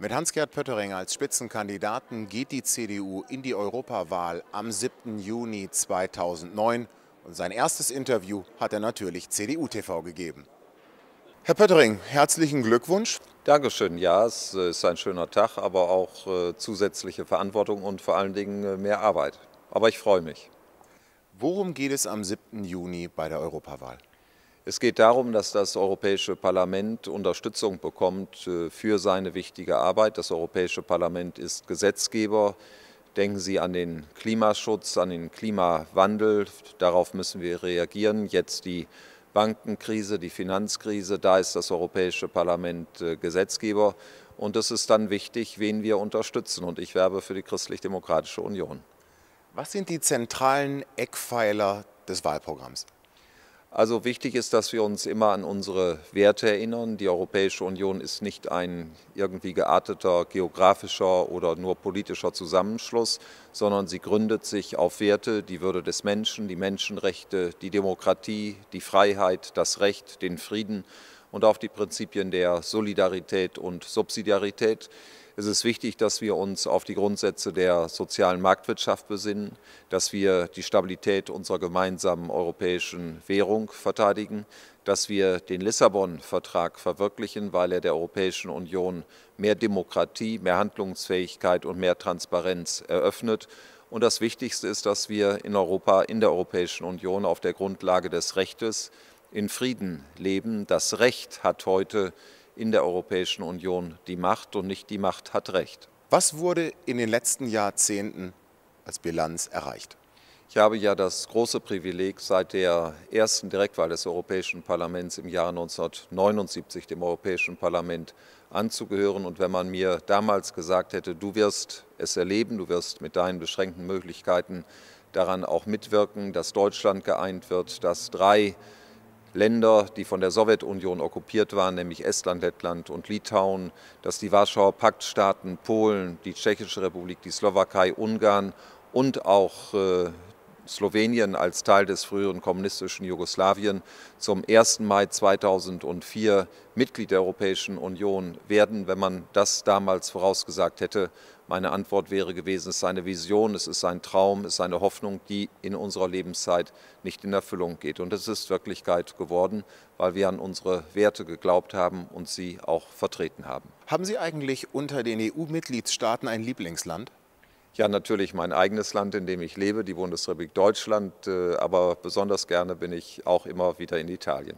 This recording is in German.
Mit Hans-Gerd Pöttering als Spitzenkandidaten geht die CDU in die Europawahl am 7. Juni 2009. Und sein erstes Interview hat er natürlich CDU-TV gegeben. Herr Pöttering, herzlichen Glückwunsch. Dankeschön. Ja, es äh, ist ein schöner Tag, aber auch äh, zusätzliche Verantwortung und vor allen Dingen äh, mehr Arbeit. Aber ich freue mich. Worum geht es am 7. Juni bei der Europawahl? Es geht darum, dass das Europäische Parlament Unterstützung bekommt äh, für seine wichtige Arbeit. Das Europäische Parlament ist Gesetzgeber. Denken Sie an den Klimaschutz, an den Klimawandel. Darauf müssen wir reagieren. Jetzt die Bankenkrise, die Finanzkrise, da ist das Europäische Parlament äh, Gesetzgeber. Und es ist dann wichtig, wen wir unterstützen. Und ich werbe für die Christlich-Demokratische Union. Was sind die zentralen Eckpfeiler des Wahlprogramms? Also wichtig ist, dass wir uns immer an unsere Werte erinnern. Die Europäische Union ist nicht ein irgendwie gearteter geografischer oder nur politischer Zusammenschluss, sondern sie gründet sich auf Werte, die Würde des Menschen, die Menschenrechte, die Demokratie, die Freiheit, das Recht, den Frieden und auf die Prinzipien der Solidarität und Subsidiarität ist es wichtig, dass wir uns auf die Grundsätze der sozialen Marktwirtschaft besinnen, dass wir die Stabilität unserer gemeinsamen europäischen Währung verteidigen, dass wir den Lissabon-Vertrag verwirklichen, weil er der Europäischen Union mehr Demokratie, mehr Handlungsfähigkeit und mehr Transparenz eröffnet. Und das Wichtigste ist, dass wir in Europa, in der Europäischen Union auf der Grundlage des Rechtes in Frieden leben. Das Recht hat heute in der Europäischen Union die Macht und nicht die Macht hat Recht. Was wurde in den letzten Jahrzehnten als Bilanz erreicht? Ich habe ja das große Privileg, seit der ersten Direktwahl des Europäischen Parlaments im Jahr 1979 dem Europäischen Parlament anzugehören. Und wenn man mir damals gesagt hätte, du wirst es erleben, du wirst mit deinen beschränkten Möglichkeiten daran auch mitwirken, dass Deutschland geeint wird, dass drei Länder, die von der Sowjetunion okkupiert waren, nämlich Estland, Lettland und Litauen, dass die Warschauer Paktstaaten, Polen, die Tschechische Republik, die Slowakei, Ungarn und auch äh, Slowenien als Teil des früheren kommunistischen Jugoslawien zum 1. Mai 2004 Mitglied der Europäischen Union werden, wenn man das damals vorausgesagt hätte. Meine Antwort wäre gewesen, es ist eine Vision, es ist ein Traum, es ist eine Hoffnung, die in unserer Lebenszeit nicht in Erfüllung geht. Und es ist Wirklichkeit geworden, weil wir an unsere Werte geglaubt haben und sie auch vertreten haben. Haben Sie eigentlich unter den EU-Mitgliedstaaten ein Lieblingsland? Ja, natürlich mein eigenes Land, in dem ich lebe, die Bundesrepublik Deutschland, äh, aber besonders gerne bin ich auch immer wieder in Italien.